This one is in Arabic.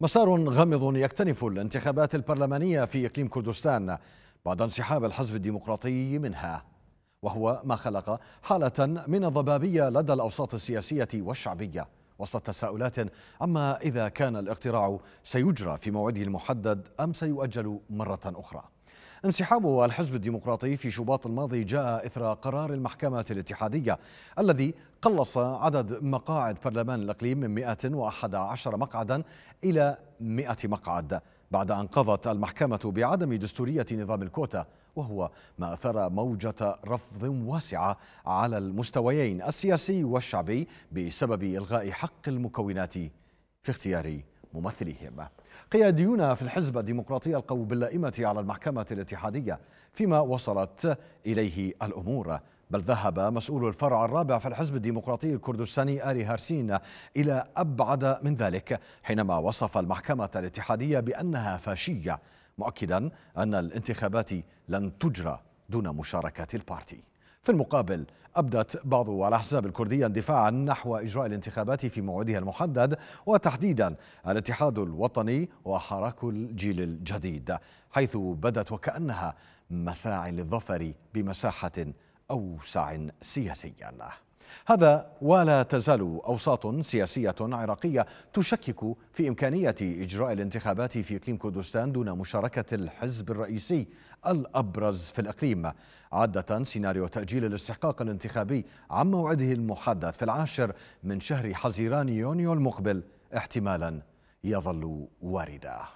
مسار غامض يكتنف الانتخابات البرلمانية في إقليم كردستان بعد انسحاب الحزب الديمقراطي منها وهو ما خلق حالة من الضبابية لدى الأوساط السياسية والشعبية وسط تساؤلات عما إذا كان الاقتراع سيجرى في موعده المحدد أم سيؤجل مرة أخرى انسحاب الحزب الديمقراطي في شباط الماضي جاء إثر قرار المحكمة الاتحادية الذي قلص عدد مقاعد برلمان الإقليم من 111 مقعدا إلى 100 مقعد بعد أن قضت المحكمة بعدم دستورية نظام الكوتا وهو ما أثار موجة رفض واسعة على المستويين السياسي والشعبي بسبب إلغاء حق المكونات في اختيار ممثليهم قياديون في الحزب الديمقراطي القوا باللائمة على المحكمة الاتحادية فيما وصلت إليه الأمور بل ذهب مسؤول الفرع الرابع في الحزب الديمقراطي الكردستاني آري هارسين إلى أبعد من ذلك حينما وصف المحكمة الاتحادية بأنها فاشية مؤكدا أن الانتخابات لن تجرى دون مشاركة البارتي في المقابل أبدت بعض الأحزاب الكردية اندفاعا نحو إجراء الانتخابات في موعدها المحدد وتحديدا الاتحاد الوطني وحراك الجيل الجديد حيث بدت وكأنها مساع للظفر بمساحة أوسع سياسيا هذا ولا تزال أوساط سياسية عراقية تشكك في إمكانية إجراء الانتخابات في إقليم كردستان دون مشاركة الحزب الرئيسي الأبرز في الإقليم عادة سيناريو تأجيل الاستحقاق الانتخابي عن موعده المحدد في العاشر من شهر حزيران يونيو المقبل احتمالا يظل واردا